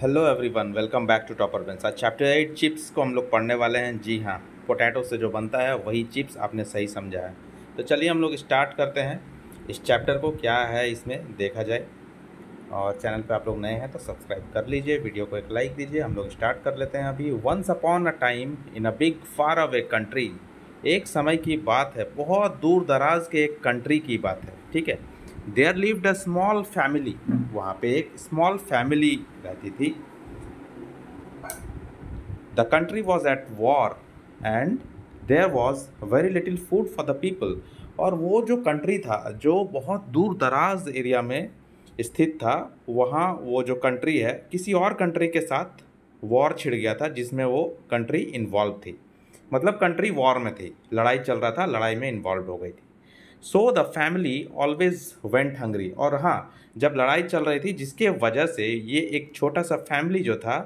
Hello everyone welcome back to topper बेंसा chapter eight chips को हम लोग पढ़ने वाले हैं जी हाँ पोटैटो से जो बनता है वही चिप्स आपने सही समझा है तो चलिए हम लोग स्टार्ट करते हैं इस चैप्टर को क्या है इसमें देखा जाए और चैनल पे आप लोग नए हैं तो सब्सक्राइब कर लीजिए वीडियो को एक लाइक दीजिए हम लोग स्टार्ट कर लेते हैं अभी once upon a time in a big far away country एक समय की बात है बहुत दूर दराज के एक कंट्री की बात है ठीक है there lived a small family वहाँ पे एक स्मॉल फैमिली रहती थी the country was at war and there was very little food for the people और वो जो कंट्री था जो बहुत दूर दराज एरिया में स्थित था वहाँ वो जो कंट्री है किसी और कंट्री के साथ वॉर छिड़ गया था जिसमें वो कंट्री इन्वॉल्व थी मतलब कंट्री वॉर में थी लड़ाई चल रहा था लड़ाई में इन्वॉल्व हो गई थी so the family always went hungry और हाँ जब लड़ाई चल रही थी जिसके वजह से ये एक छोटा सा फैमिली जो था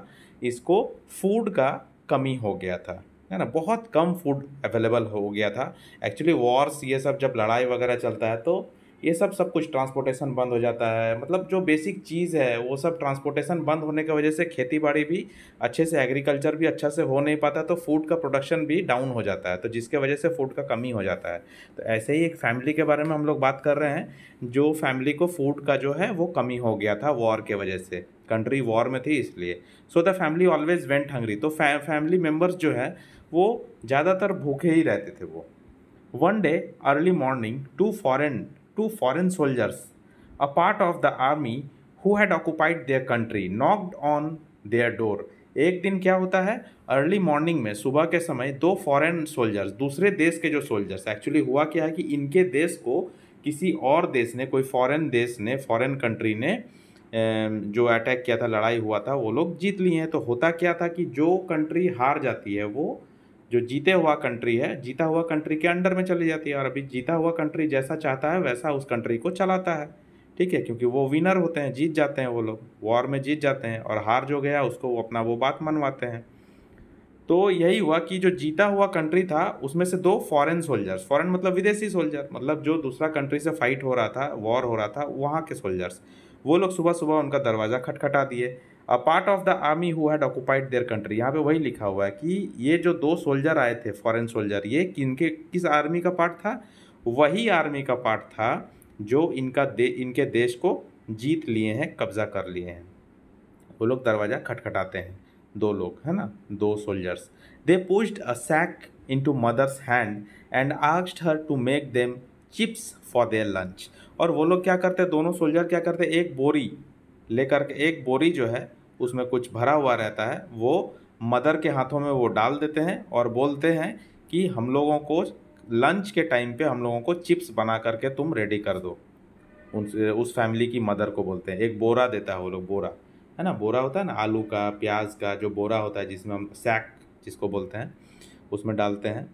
इसको फूड का कमी हो गया था है ना बहुत कम फूड अवेलेबल हो गया था एक्चुअली वॉर्स ये सब जब लड़ाई वगैरह चलता है तो ये सब सब कुछ ट्रांसपोर्टेशन बंद हो जाता है मतलब जो बेसिक चीज़ है वो सब ट्रांसपोर्टेशन बंद होने की वजह से खेती बाड़ी भी अच्छे से एग्रीकल्चर भी अच्छा से हो नहीं पाता तो फूड का प्रोडक्शन भी डाउन हो जाता है तो जिसके वजह से फूड का कमी हो जाता है तो ऐसे ही एक फैमिली के बारे में हम लोग बात कर रहे हैं जो फैमिली को फूड का जो है वो कमी हो गया था वॉर के वजह से कंट्री वॉर में थी इसलिए so the family always went hungry तो फैमिली मेम्बर्स जो है वो ज़्यादातर भूखे ही रहते थे वो one day early morning two foreign two foreign soldiers, a part of the army who had occupied their country, knocked on their door. एक दिन क्या होता है अर्ली मॉर्निंग में सुबह के समय दो फॉरेन सोल्जर्स दूसरे देश के जो सोल्जर्स एक्चुअली हुआ क्या है कि इनके देश को किसी और देश ने कोई फॉरेन देश ने फॉरेन कंट्री ने जो अटैक किया था लड़ाई हुआ था वो लोग जीत लिए हैं तो होता क्या था कि जो कंट्री हार जाती है वो जो जीते हुआ कंट्री है जीता हुआ कंट्री के अंडर में चली जाती है और अभी जीता हुआ कंट्री जैसा चाहता है वैसा उस कंट्री को चलाता है ठीक है क्योंकि वो विनर होते हैं जीत जाते हैं वो लोग वॉर में जीत जाते हैं और हार जो गया उसको वो अपना वो बात मनवाते हैं तो यही हुआ कि जो जीता हुआ कंट्री था उसमें से दो फॉरेन सोल्जर्स फॉरेन मतलब विदेशी सोल्जर मतलब जो दूसरा कंट्री से फाइट हो रहा था वॉर हो रहा था वहाँ के सोल्जर्स वो लोग सुबह सुबह उनका दरवाज़ा खटखटा दिए a part of the army who had occupied their country यहाँ पे वही लिखा हुआ है कि ये जो दो सोल्जर आए थे फॉरेन सोल्जर ये किनके किस आर्मी का पार्ट था वही आर्मी का पार्ट था जो इनका दे इनके देश को जीत लिए हैं कब्जा कर लिए हैं वो लोग दरवाज़ा खटखटाते हैं दो लोग है ना दो soldiers they pushed a sack into mother's hand and asked her to make them chips for their lunch और वो लोग क्या करते दोनों सोल्जर क्या करते एक बोरी लेकर के एक बोरी जो है उसमें कुछ भरा हुआ रहता है वो मदर के हाथों में वो डाल देते हैं और बोलते हैं कि हम लोगों को लंच के टाइम पे हम लोगों को चिप्स बना करके तुम रेडी कर दो उन उस फैमिली की मदर को बोलते हैं एक बोरा देता है वो लोग बोरा है ना बोरा होता है ना आलू का प्याज का जो बोरा होता है जिसमें हम सैक जिसको बोलते हैं उसमें डालते हैं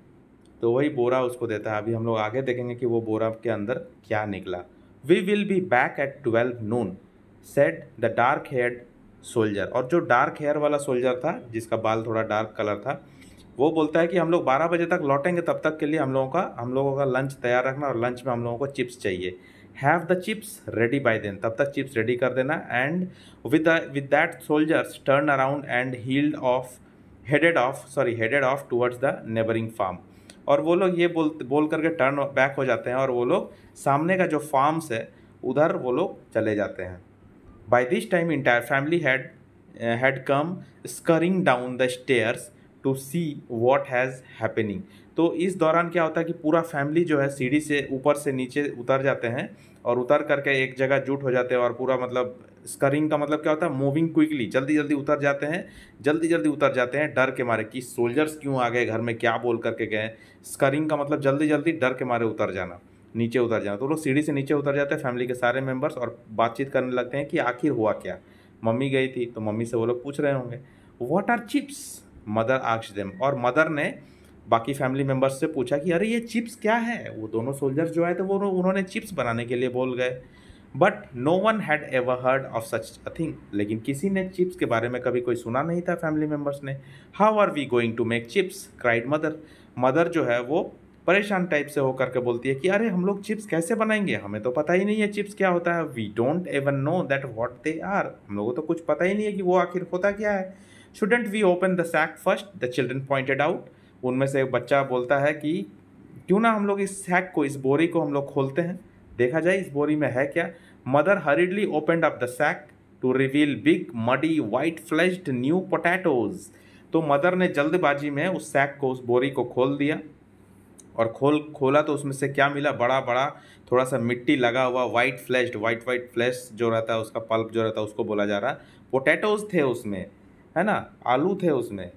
तो वही बोरा उसको देता है अभी हम लोग आगे देखेंगे कि वो बोरा के अंदर क्या निकला we will be back at twelve noon said the dark head soldier और जो डार्क हेयर वाला सोल्जर था जिसका बाल थोड़ा डार्क कलर था वो बोलता है कि हम लोग बारह बजे तक लौटेंगे तब तक के लिए हम लोगों का हम लोगों का लंच तैयार रखना और लंच में हम लोगों को चिप्स चाहिए have the chips ready by then तब तक चिप्स रेडी कर देना and with with that soldiers turn around and heeled off headed off sorry headed off towards the neighbouring farm और वो लोग ये बोल बोल करके टर्न बैक हो जाते हैं और वो लोग सामने का जो फार्म्स है उधर वो लोग चले जाते हैं By this time entire family had uh, had come scurrying down the stairs to see what has happening तो इस दौरान क्या होता है कि पूरा फैमिली जो है सीढ़ी से ऊपर से नीचे उतर जाते हैं और उतर करके एक जगह जुट हो जाते हैं और पूरा मतलब स्करिंग का मतलब क्या होता है मूविंग क्विकली जल्दी जल्दी उतर जाते हैं जल्दी जल्दी उतर जाते हैं डर के मारे कि सोल्जर्स क्यों आ गए घर में क्या बोल करके गए स्करिंग का मतलब जल्दी जल्दी डर के मारे उतर जाना नीचे उतर जाना तो लोग सीढ़ी से नीचे उतर जाते हैं फैमिली के सारे मेम्बर्स और बातचीत करने लगते हैं कि आखिर हुआ क्या मम्मी गई थी तो मम्मी से वो लोग पूछ रहे होंगे what are chips mother asks them और मदर ने बाकी फैमिली मेम्बर्स से पूछा कि अरे ये चिप्स क्या है वो दोनों सोल्जर्स जो है तो वो उन्होंने चिप्स बनाने के लिए बोल गए but no one had ever heard of such a thing लेकिन किसी ने चिप्स के बारे में कभी कोई सुना नहीं था फैमिली मेम्बर्स ने how are we going to make chips cried mother mother जो है वो परेशान टाइप से होकर के बोलती है कि अरे हम लोग चिप्स कैसे बनाएंगे हमें तो पता ही नहीं है चिप्स क्या होता है we don't even know that what they are हम लोगों को तो कुछ पता ही नहीं है कि वो आखिर होता क्या है shouldn't we open the sack first the children pointed out उनमें से एक बच्चा बोलता है कि क्यों ना हम लोग इस सैक को इस बोरी को हम लोग खोलते हैं देखा जाए इस बोरी में है क्या mother hurriedly opened up the sack to reveal big muddy white fleshed new potatoes तो मदर ने जल्दबाजी में उस सैक को उस बोरी को खोल दिया और खोल खोला तो उसमें से क्या मिला बड़ा बड़ा थोड़ा सा मिट्टी लगा हुआ white flesh white white flesh जो रहता है उसका पल्प जो रहता है उसको बोला जा रहा है पोटैटोज थे उसमें है ना आलू थे उसमें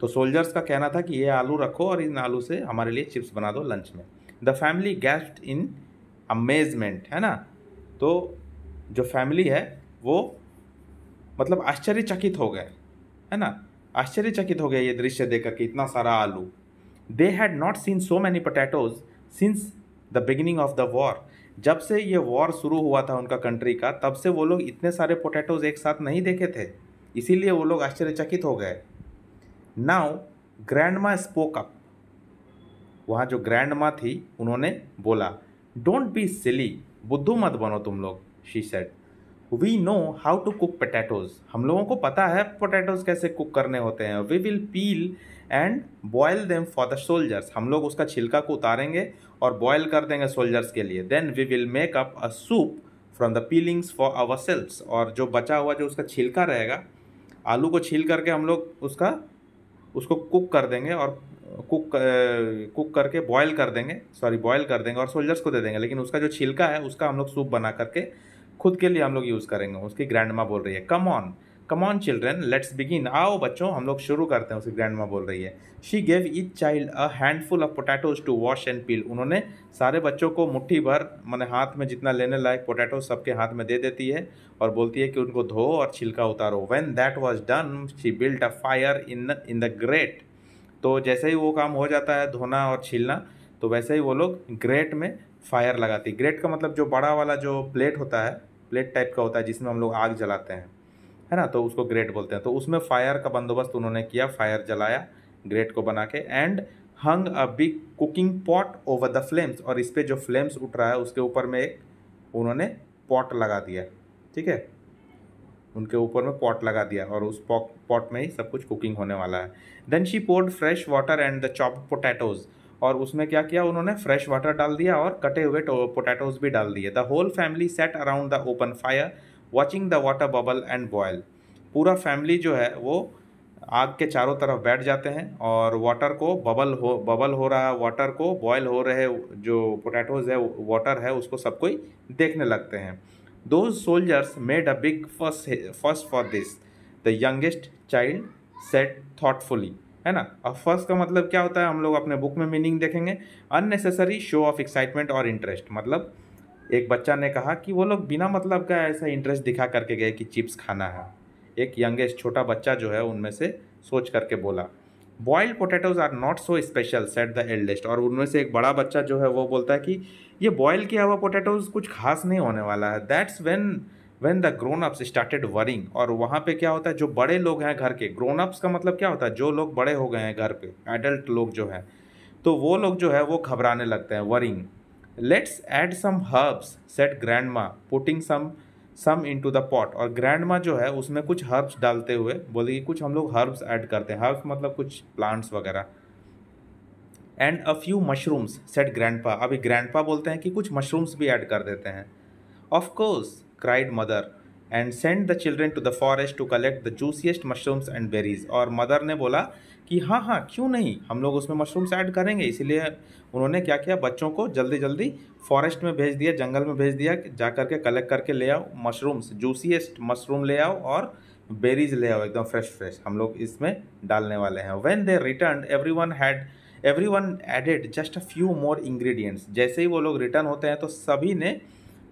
तो सोल्जर्स का कहना था कि ये आलू रखो और इन आलू से हमारे लिए चिप्स बना दो लंच में the family gazed in amazement है ना तो जो फैमिली है वो मतलब आश्चर्यचकित हो गए है ना आश्चर्यचकित हो गया ये दृश्य देखकर कि इतना सारा आलू they had not seen so many potatoes since the beginning of the war जब से ये वॉर शुरू हुआ था उनका कंट्री का तब से वो लोग इतने सारे पोटैटोज एक साथ नहीं देखे थे इसीलिए वो लोग आश्चर्यचकित हो गए now grandma spoke up वहाँ जो ग्रैंड माँ थी उन्होंने बोला डोंट बी सिली बुद्धू मत बनो तुम लोग she said we know how to cook potatoes हम लोगों को पता है पोटैटोज कैसे कुक करने होते हैं we will peel and boil them for the soldiers हम लोग उसका छिलका को उतारेंगे और बॉयल कर देंगे सोल्जर्स के लिए then we will make up a soup from the peelings for ourselves और जो बचा हुआ जो उसका छिलका रहेगा आलू को छील करके हम लोग उसका उसको कुक कर देंगे और कुक कुक करके बॉयल कर देंगे सॉरी बॉयल कर देंगे और सोल्जर्स को दे देंगे लेकिन उसका जो छिलका है उसका हम लोग सूप बना करके खुद के लिए हम लोग यूज़ करेंगे उसकी ग्रैंड माँ बोल रही है come on come on children let's begin आओ बच्चों हम लोग शुरू करते हैं उसकी ग्रैंड माँ बोल रही है she gave each child a handful of potatoes to wash and peel उन्होंने सारे बच्चों को मुट्ठी भर मैंने हाथ में जितना लेने लायक पोटैटो सबके हाथ में दे देती है और बोलती है कि उनको धो और छिलका उतारो when that was done she built a fire in in the grate तो जैसे ही वो काम हो जाता है धोना और छीलना तो वैसे ही वो लोग ग्रेट में फायर लगाती ग्रेट का मतलब जो बड़ा वाला जो प्लेट होता है प्लेट टाइप का होता है जिसमें हम लोग आग जलाते हैं है ना तो उसको ग्रेट बोलते हैं तो उसमें फायर का बंदोबस्त उन्होंने किया फायर जलाया ग्रेट को बना के and hung a big cooking pot over the flames और इस पर जो फ्लेम्स उठ रहा है उसके ऊपर में एक उन्होंने पॉट लगा दिया ठीक है उनके ऊपर में पॉट लगा दिया और उस पॉट में ही सब कुछ कुकिंग होने वाला है then she poured fresh water and the chop potatoes और उसमें क्या किया उन्होंने फ्रेश वाटर डाल दिया और कटे हुए पोटैटोज़ भी डाल दिए the whole family sat around the open fire watching the water bubble and boil पूरा फैमिली जो है वो आग के चारों तरफ बैठ जाते हैं और वाटर को बबल हो बबल हो रहा वाटर को बॉयल हो रहे जो पोटैटोज़ है वाटर है उसको सब कोई देखने लगते हैं दो soldiers made a big first first for this the youngest child said thoughtfully है ना अब फर्स्ट का मतलब क्या होता है हम लोग अपने बुक में मीनिंग देखेंगे अननेसेसरी शो ऑफ एक्साइटमेंट और इंटरेस्ट मतलब एक बच्चा ने कहा कि वो लोग बिना मतलब का ऐसा इंटरेस्ट दिखा करके गए कि चिप्स खाना है एक यंगेस्ट छोटा बच्चा जो है उनमें से सोच करके बोला boiled potatoes are not so special said the eldest और उनमें से एक बड़ा बच्चा जो है वो बोलता है कि ये बॉयल किया हुआ पोटैटोज कुछ खास नहीं होने वाला है that's when when the grown ups started worrying और वहाँ पे क्या होता है जो बड़े लोग हैं घर के ग्रोन अप्स का मतलब क्या होता है जो लोग बड़े हो गए हैं घर पे एडल्ट लोग जो हैं तो वो लोग जो है वो घबराने लगते हैं worrying let's add some herbs said grand putting putting some into the pot और ग्रैंड माँ जो है उसमें कुछ हर्ब्स डालते हुए बोले कि कुछ हम लोग हर्ब्स ऐड करते हैं हर्ब्स मतलब कुछ प्लांट्स वगैरह and a few mushrooms said grandpa अभी ग्रैंड पा बोलते हैं कि कुछ मशरूम्स भी ऐड कर देते हैं of course cried mother and send the children to the forest to collect the juiciest mushrooms and berries और मदर ने बोला कि हाँ हाँ क्यों नहीं हम लोग उसमें मशरूम्स ऐड करेंगे इसीलिए उन्होंने क्या किया बच्चों को जल्दी जल्दी फॉरेस्ट में भेज दिया जंगल में भेज दिया जा करके कलेक्ट करके ले आओ मशरूम्स जूसीएस्ट मशरूम ले आओ और बेरीज ले आओ एकदम फ्रेश फ्रेश हम लोग इसमें डालने वाले हैं when they return everyone had everyone added just a few more ingredients जैसे ही वो लोग रिटर्न होते हैं तो सभी ने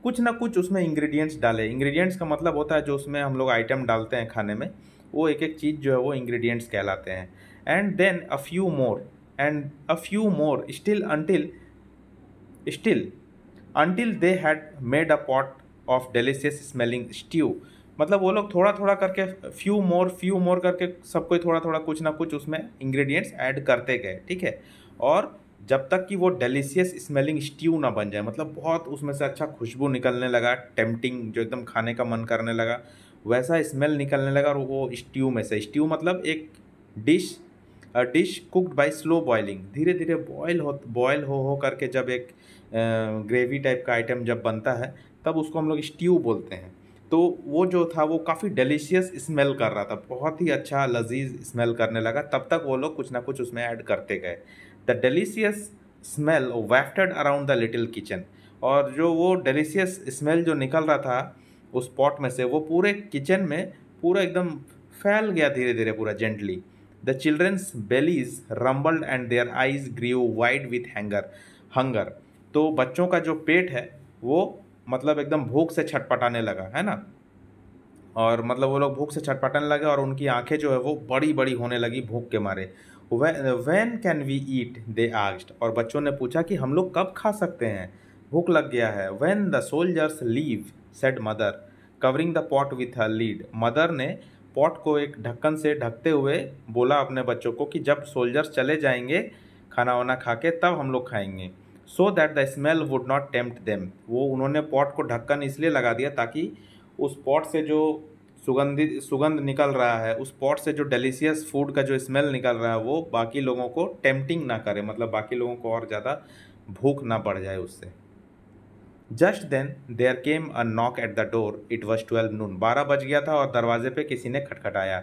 कुछ ना कुछ उसमें इंग्रेडिएंट्स डाले इंग्रेडिएंट्स का मतलब होता है जो उसमें हम लोग आइटम डालते हैं खाने में वो एक एक चीज़ जो है वो इंग्रेडिएंट्स कहलाते हैं and then a few more and a few more still until still until they had made a pot of delicious smelling stew मतलब वो लोग थोड़ा थोड़ा करके फ्यू मोर फ्यू मोर करके सब कोई थोड़ा थोड़ा कुछ ना कुछ उसमें ingredients add करते गए ठीक है और जब तक कि वो delicious स्मेलिंग stew ना बन जाए मतलब बहुत उसमें से अच्छा खुशबू निकलने लगा टेम्पटिंग जो एकदम खाने का मन करने लगा वैसा स्मेल निकलने लगा और वो स्ट्यू में से स्ट्यू मतलब एक dish dish cooked by slow boiling धीरे धीरे बॉयल हो बॉयल हो हो करके जब एक ग्रेवी टाइप का आइटम जब बनता है तब उसको हम लोग स्ट्यू बोलते हैं तो वो जो था वो काफ़ी डिलीशियस स्मेल कर रहा था बहुत ही अच्छा लजीज स्मेल करने लगा तब तक वो लोग कुछ ना कुछ उसमें ऐड करते गए the delicious smell wafted around the little kitchen और जो वो डिलीशियस स्मेल जो निकल रहा था उस पॉट में से वो पूरे किचन में पूरा एकदम फैल गया धीरे धीरे पूरा gently The children's bellies rumbled and their eyes grew wide with hunger. hunger. तो बच्चों का जो पेट है वो मतलब एकदम भूख से छटपटाने लगा है ना और मतलब वो लोग भूख से छटपटाने लगे और उनकी आंखें जो है वो बड़ी बड़ी होने लगी भूख के मारे when can we eat they asked और बच्चों ने पूछा कि हम लोग कब खा सकते हैं भूख लग गया है when the soldiers leave said mother covering the pot with a lid mother ने पॉट को एक ढक्कन से ढकते हुए बोला अपने बच्चों को कि जब सोल्जर्स चले जाएंगे खाना वाना खा के तब हम लोग खाएंगे so that the smell would not tempt them वो उन्होंने पॉट को ढक्कन इसलिए लगा दिया ताकि उस पॉट से जो सुगंधित सुगंध निकल रहा है उस पॉट से जो डेलीशियस फूड का जो स्मेल निकल रहा है वो बाकी लोगों को टेम्पटिंग ना करे मतलब बाकी लोगों को और ज़्यादा भूख ना बढ़ जाए उससे just then there came a knock at the door it was twelve noon बारह बज गया था और दरवाजे पे किसी ने खटखटाया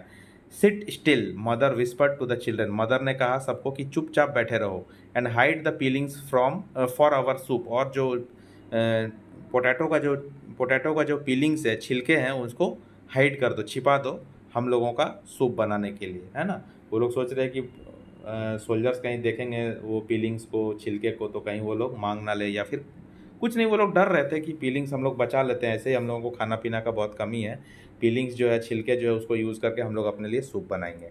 sit still mother whisper to the children mother ने कहा सबको कि चुपचाप बैठे रहो and hide the peelings from for our soup और जो पोटैटो का जो पोटैटो का जो पीलिंग्स है छिलके हैं उसको हाइड कर दो छिपा दो हम लोगों का सूप बनाने के लिए है ना वो लोग सोच रहे हैं कि सोल्जर्स कहीं देखेंगे वो पीलिंग्स को छिलके को तो कहीं वो लोग मांग ना ले या फिर कुछ नहीं वो लोग डर रहे थे कि पीलिंग्स हम लोग बचा लेते हैं ऐसे हम लोगों को खाना पीना का बहुत कमी है पीलिंग्स जो है छिलके जो है उसको यूज़ करके हम लोग अपने लिए सूप बनाएंगे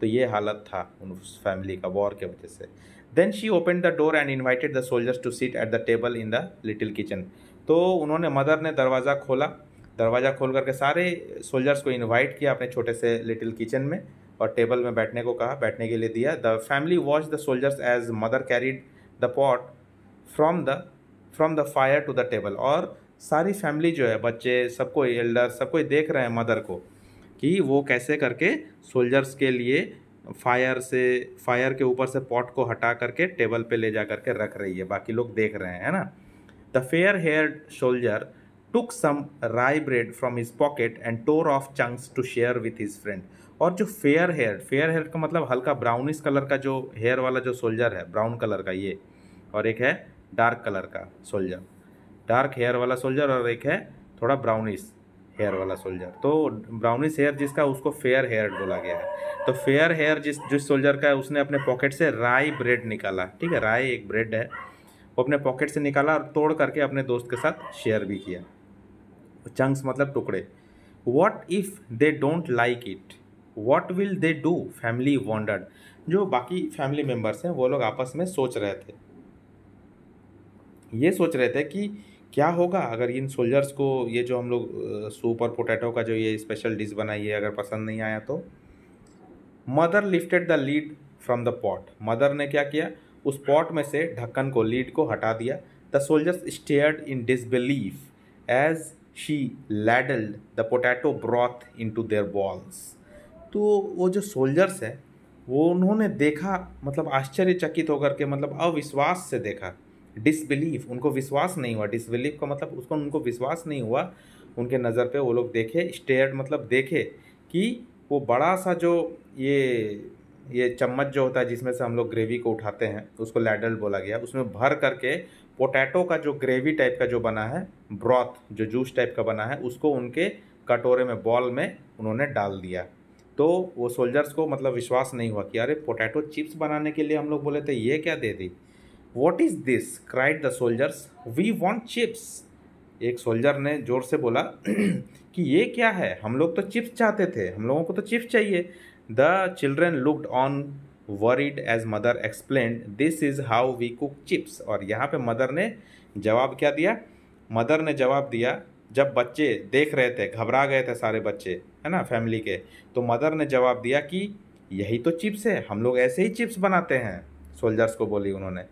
तो ये हालत था उस फैमिली का वॉर के वजह से then she open the door and invited the soldiers to seat at the table in the little kitchen तो उन्होंने मदर ने दरवाज़ा खोला दरवाज़ा खोल करके सारे सोल्जर्स को इन्वाइट किया अपने छोटे से लिटिल किचन में और टेबल में बैठने को कहा बैठने के लिए दिया the family watch the soldiers as mother carried the pot from the from the fire to the table और सारी फैमिली जो है बच्चे सबको एल्डर सबको देख रहे हैं मदर को कि वो कैसे करके सोल्जर्स के लिए फायर से फायर के ऊपर से पॉट को हटा करके टेबल पे ले जा करके रख रही है बाकी लोग देख रहे हैं है ना the fair hair soldier took some rye bread from his pocket and tore off chunks to share with his friend और जो फेयर हेयर फेयर हेयर का मतलब हल्का ब्राउनिश कलर का जो हेयर वाला जो सोल्जर है ब्राउन कलर का ये और एक है डार्क कलर का सोल्जर डार्क हेयर वाला सोल्जर और एक है थोड़ा ब्राउनिश हेयर वाला सोल्जर तो ब्राउनिश हेयर जिसका उसको फेयर हेयर बोला गया है तो फेयर हेयर जिस जिस सोल्जर का है उसने अपने पॉकेट से राई ब्रेड निकाला ठीक है राई एक ब्रेड है वो अपने पॉकेट से निकाला और तोड़ करके अपने दोस्त के साथ शेयर भी किया चंक्स मतलब टुकड़े what if they don't like it what will they do family wondered जो बाकी फैमिली मेम्बर्स हैं वो लोग आपस में सोच रहे थे ये सोच रहे थे कि क्या होगा अगर इन सोल्जर्स को ये जो हम लोग सूप और पोटैटो का जो ये स्पेशल डिश बनाई है अगर पसंद नहीं आया तो mother lifted the lid from the pot mother ने क्या किया उस पॉट में से ढक्कन को लीड को हटा दिया the soldiers stared in disbelief as she ladled the potato broth into their bowls तो वो जो सोल्जर्स है वो उन्होंने देखा मतलब आश्चर्यचकित होकर के मतलब अविश्वास से देखा डिसबिलीव उनको विश्वास नहीं हुआ डिसबिलीव का मतलब उसको उनको विश्वास नहीं हुआ उनके नज़र पे वो लोग देखे स्टेयर मतलब देखे कि वो बड़ा सा जो ये ये चम्मच जो होता है जिसमें से हम लोग ग्रेवी को उठाते हैं उसको लैडल बोला गया उसमें भर करके पोटैटो का जो ग्रेवी टाइप का जो बना है ब्रॉथ जो जूस टाइप का बना है उसको उनके कटोरे में बॉल में उन्होंने डाल दिया तो वो सोल्जर्स को मतलब विश्वास नहीं हुआ कि अरे पोटैटो चिप्स बनाने के लिए हम लोग बोले थे ये क्या दे दी what is this cried the soldiers we want chips एक सोल्जर ने जोर से बोला कि ये क्या है हम लोग तो चिप्स चाहते थे हम लोगों को तो चिप्स चाहिए the children looked on worried as mother explain this is how we cook chips और यहाँ पे मदर ने जवाब क्या दिया मदर ने जवाब दिया जब बच्चे देख रहे थे घबरा गए थे सारे बच्चे है ना फैमिली के तो मदर ने जवाब दिया कि यही तो चिप्स है हम लोग ऐसे ही चिप्स बनाते हैं सोल्जर्स को बोली उन्होंने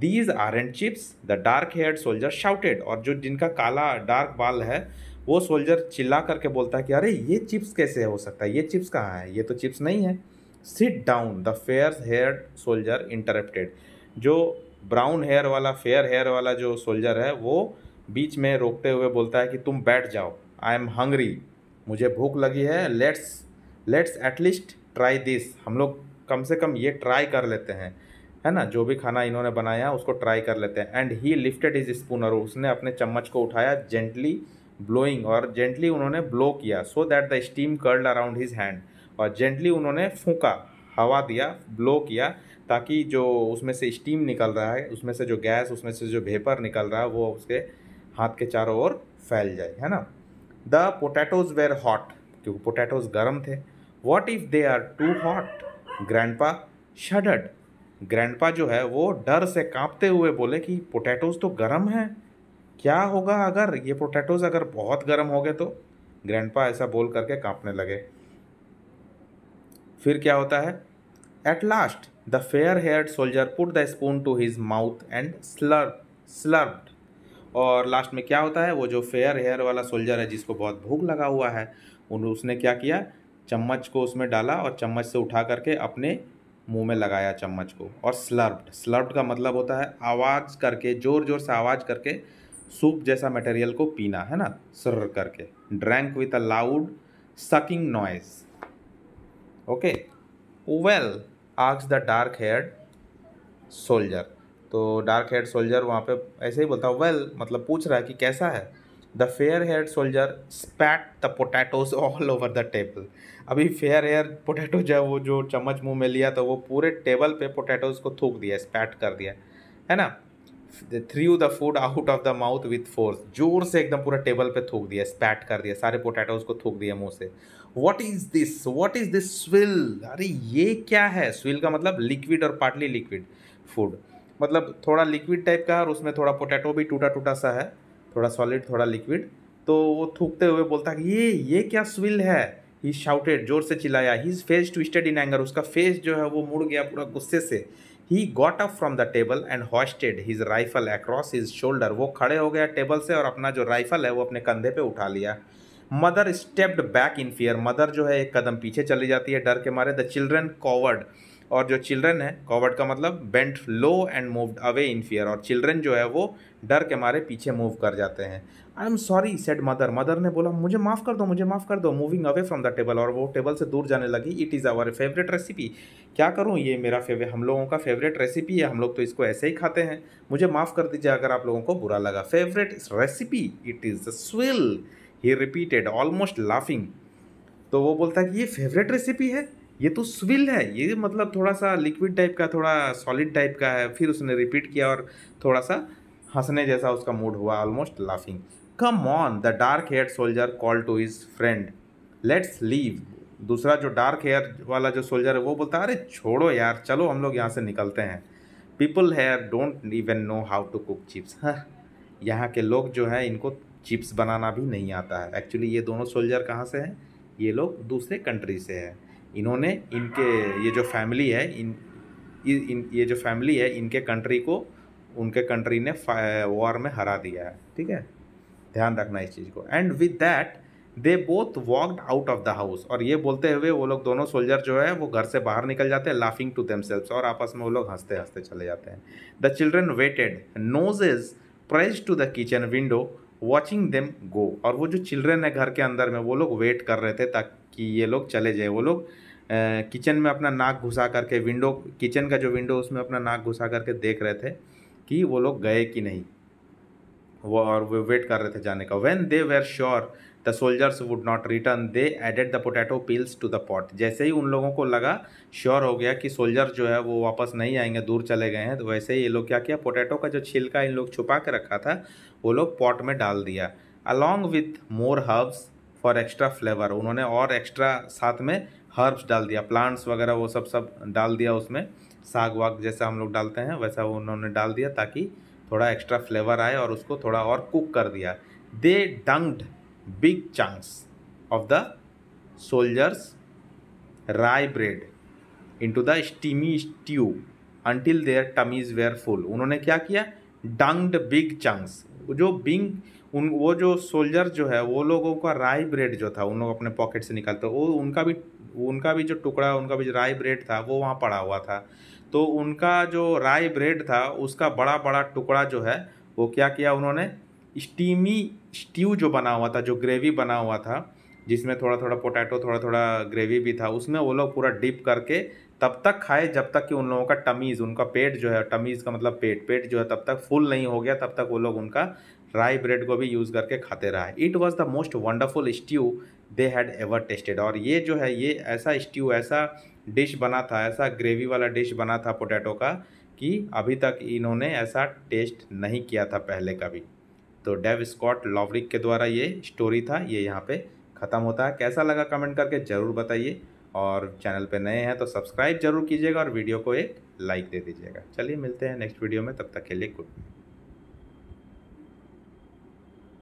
these are and chips the dark hair soldier shouted और जो जिनका काला डार्क बाल है वो सोल्जर चिल्ला करके बोलता है कि अरे ये चिप्स कैसे हो सकता है ये चिप्स कहाँ है ये तो चिप्स नहीं है sit down the fair hair soldier interrupted जो ब्राउन हेयर वाला फेयर हेयर वाला जो सोल्जर है वो बीच में रोकते हुए बोलता है कि तुम बैठ जाओ आई एम हंग्री मुझे भूख लगी है let's let's at least try this हम लोग कम से कम ये ट्राई कर लेते हैं है ना जो भी खाना इन्होंने बनाया उसको ट्राई कर लेते हैं and he lifted his spoon और उसने अपने चम्मच को उठाया जेंटली ब्लोइंग और जेंटली उन्होंने ब्लो किया so that the steam curled around his hand और जेंटली उन्होंने फूका हवा दिया ब्लो किया ताकि जो उसमें से स्टीम निकल रहा है उसमें से जो गैस उसमें से जो भेपर निकल रहा है वो उसके हाथ के चारों ओर फैल जाए है ना द पोटैटोज़ वेर हॉट क्योंकि पोटैटोज़ गर्म थे what if they are too hot grandpa shuddered grandpa जो है वो डर से कांपते हुए बोले कि पोटैटोज़ तो गर्म हैं क्या होगा अगर ये पोटैटोज़ अगर बहुत गर्म हो गए तो ग्रैंडपा ऐसा बोल करके कांपने लगे फिर क्या होता है at last the fair haired soldier put the spoon to his mouth and slur slurped और लास्ट में क्या होता है वो जो फेयर हेयर वाला सोल्जर है जिसको बहुत भूख लगा हुआ है उन उसने क्या किया चम्मच को उसमें डाला और चम्मच से उठा करके अपने मुंह में लगाया चम्मच को और स्लर्प्ड स्लर्प्ड का मतलब होता है आवाज़ करके ज़ोर ज़ोर से आवाज़ करके सूप जैसा मटेरियल को पीना है ना सर करके drank with a loud sucking noise okay well asks the dark head soldier तो डार्क हेड सोल्जर वहाँ पे ऐसे ही बोलता है वेल well, मतलब पूछ रहा है कि कैसा है the fair hair soldier spat the potatoes all over the table अभी फेयर हेयर पोटैटो जो है वो जो चम्मच मुंह में लिया था तो वो पूरे टेबल पे पोटैटोज को थूक दिया स्पैट कर दिया है ना threw the food out of the mouth with force जोर से एकदम पूरा टेबल पे थूक दिया स्पैट कर दिया सारे पोटैटोज को थूक दिया मुंह से what is this what is this swill अरे ये क्या है स्विल का मतलब लिक्विड और पार्टली लिक्विड फूड मतलब थोड़ा लिक्विड टाइप का है और उसमें थोड़ा पोटैटो भी टूटा टूटा सा है थोड़ा सॉलिड थोड़ा लिक्विड तो वो थूकते हुए बोलता कि ये ये क्या स्विल है ही शाउटेड जोर से चिल्लाया his face twisted in anger उसका फेस जो है वो मुड़ गया पूरा गुस्से से ही got up from the table and hoisted his rifle across his shoulder वो खड़े हो गया टेबल से और अपना जो राइफल है वो अपने कंधे पे उठा लिया mother stepped back in fear mother जो है एक कदम पीछे चली जाती है डर के मारे द चिल्ड्रन कॉवर्ड और जो चिल्ड्रन है कॉवर्ड का मतलब bent low and moved away in fear और चिल्ड्रन जो है वो डर के मारे पीछे मूव कर जाते हैं I am sorry said mother mother ने बोला मुझे माफ़ कर दो मुझे माफ़ कर दो moving away from the table और वो टेबल से दूर जाने लगी it is our favourite recipe क्या करूँ ये मेरा फेवरेट हम लोगों का फेवरेट रेसिपी है हम लोग तो इसको ऐसे ही खाते हैं मुझे माफ़ कर दीजिए अगर आप लोगों को बुरा लगा favourite recipe it is the swill he repeated almost laughing तो वो बोलता है कि ये फेवरेट रेसिपी है ये तो स्विल है ये मतलब थोड़ा सा लिक्विड टाइप का थोड़ा सॉलिड टाइप का है फिर उसने रिपीट किया और थोड़ा सा हंसने जैसा उसका मूड हुआ almost laughing come on the dark hair soldier call to his friend let's leave दूसरा जो डार्क हेयर वाला जो सोल्जर है वो बोलता है अरे छोड़ो यार चलो हम लोग यहाँ से निकलते हैं people here don't even know how to cook chips यहाँ के लोग जो है इनको चिप्स बनाना भी नहीं आता है एक्चुअली ये दोनों सोल्जर कहाँ से हैं ये लोग दूसरे कंट्री से हैं इन्होंने इनके ये जो फैमिली है इन, इन ये जो फैमिली है इनके कंट्री को उनके कंट्री ने वॉर में हरा दिया है ठीक है ध्यान रखना इस चीज़ को and with that they both walked out of the house और ये बोलते हुए वो लोग दोनों सोल्जर जो है वो घर से बाहर निकल जाते हैं लाफिंग टू देम और आपस में वो लोग हंसते हंसते चले जाते हैं the children waited noses pressed to the kitchen window watching them go और वो जो चिल्ड्रेन है घर के अंदर में वो लोग वेट कर रहे थे ताकि ये लोग चले जाए वो लोग किचन में अपना नाक घुसा करके विंडो किचन का जो विंडो उसमें अपना नाक घुसा करके देख रहे थे कि वो लोग गए कि नहीं वो और वो वेट कर रहे थे जाने का when they were sure the soldiers would not return they added the potato peels to the pot जैसे ही उन लोगों को लगा श्योर हो गया कि सोल्जर जो है वो वापस नहीं आएंगे दूर चले गए हैं तो वैसे ही ये लोग क्या किया पोटैटो का जो छिलका इन लोग छुपा के रखा था वो लोग पॉट में डाल दिया along with more herbs for extra flavour उन्होंने और एक्स्ट्रा साथ में हर्ब्स डाल दिया प्लांट्स वगैरह वो सब सब डाल दिया उसमें साग वाग जैसा हम लोग डालते हैं वैसा उन्होंने डाल दिया ताकि थोड़ा एक्स्ट्रा फ्लेवर आए और उसको थोड़ा और कुक कर दिया दे डंक्ड big chunks of the soldiers' rye bread into the steamy stew until their tummies were full. उन्होंने क्या किया dunked बिग chunks जो बिंग उन वो जो सोल्जर जो है वो लोगों का राई ब्रेड जो था उन लोग अपने पॉकेट से निकालते वो उनका भी उनका भी जो टुकड़ा उनका भी जो राई ब्रेड था वो वहाँ पड़ा हुआ था तो उनका जो राई ब्रेड था उसका बड़ा बड़ा टुकड़ा जो है वो क्या किया उन्होंने स्टीमी स्ट्यू जो बना हुआ था जो ग्रेवी बना हुआ था जिसमें थोड़ा थोड़ा पोटैटो थोड़ा थोड़ा ग्रेवी भी था उसमें वो लोग पूरा डिप करके तब तक खाए जब तक कि उन लोगों का टमीज़ उनका पेट जो है टमीज़ का मतलब पेट पेट जो है तब तक फुल नहीं हो गया तब तक वो लोग उनका राई ब्रेड को भी यूज़ करके खाते रहा है it was the most wonderful stew they had ever tasted और ये जो है ये ऐसा स्ट्यू ऐसा डिश बना था ऐसा ग्रेवी वाला डिश बना था पोटैटो का कि अभी तक इन्होंने ऐसा टेस्ट नहीं किया था पहले कभी तो डेव स्कॉट लॉवरिक के द्वारा ये स्टोरी था ये यहाँ पे ख़त्म होता है कैसा लगा कमेंट करके ज़रूर बताइए और चैनल पे नए हैं तो सब्सक्राइब जरूर कीजिएगा और वीडियो को एक लाइक दे दीजिएगा चलिए मिलते हैं नेक्स्ट वीडियो में तब तक के लिए गुड